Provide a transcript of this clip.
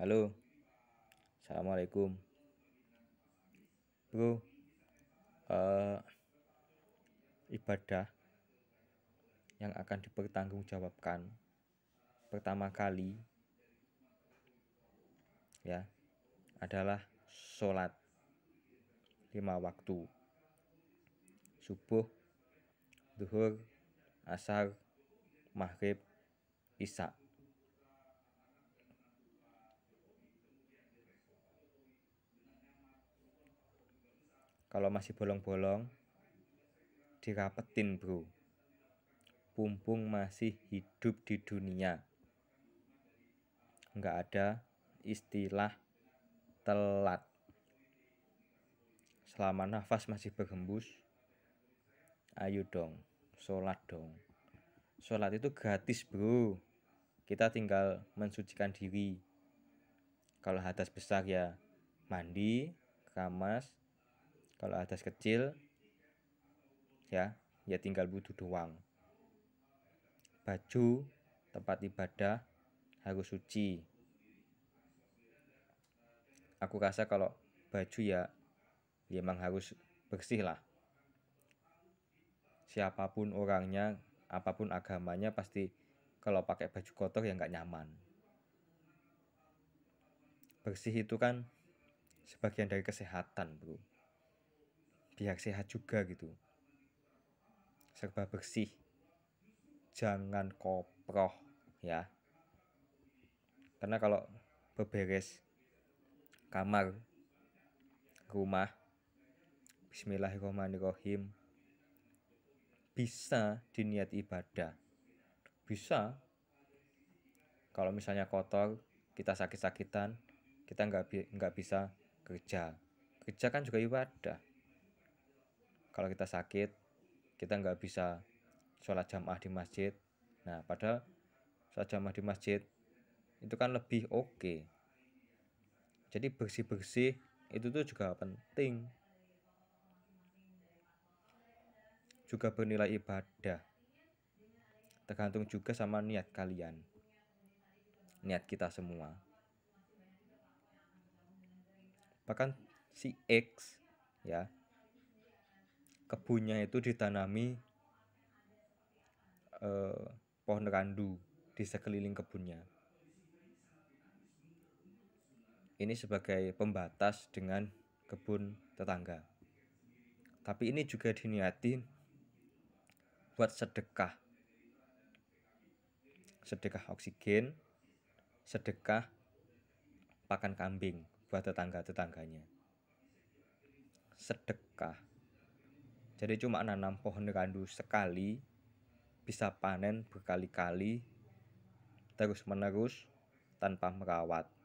Halo. Assalamualaikum. Bro. Uh, ibadah yang akan dipertanggungjawabkan pertama kali ya adalah sholat lima waktu subuh duhur asar maghrib isak kalau masih bolong-bolong dirapetin bro pumpung masih hidup di dunia nggak ada istilah telat selama nafas masih berhembus ayo dong sholat dong sholat itu gratis bro kita tinggal mensucikan diri kalau hadas besar ya mandi, kamas, kalau atas kecil ya ya tinggal butuh doang baju tempat ibadah harus suci aku rasa kalau baju ya, ya emang harus bersih lah siapapun orangnya apapun agamanya pasti kalau pakai baju kotor ya nggak nyaman bersih itu kan sebagian dari kesehatan bro biar sehat juga gitu serba bersih jangan koproh ya karena kalau beberes kamar rumah Bismillahirrahmanirrahim bisa diniat ibadah bisa kalau misalnya kotor kita sakit-sakitan kita nggak bi nggak bisa kerja kerja kan juga ibadah kalau kita sakit kita nggak bisa sholat jamaah di masjid nah padahal sholat jamaah di masjid itu kan lebih oke okay. jadi bersih bersih itu tuh juga penting juga bernilai ibadah tergantung juga sama niat kalian niat kita semua bahkan si X ya kebunnya itu ditanami eh, pohon randu di sekeliling kebunnya. Ini sebagai pembatas dengan kebun tetangga. Tapi ini juga diniati buat sedekah. Sedekah oksigen, sedekah pakan kambing buat tetangga-tetangganya. Sedekah jadi cuma nanam pohon kandu sekali bisa panen berkali-kali terus menerus tanpa merawat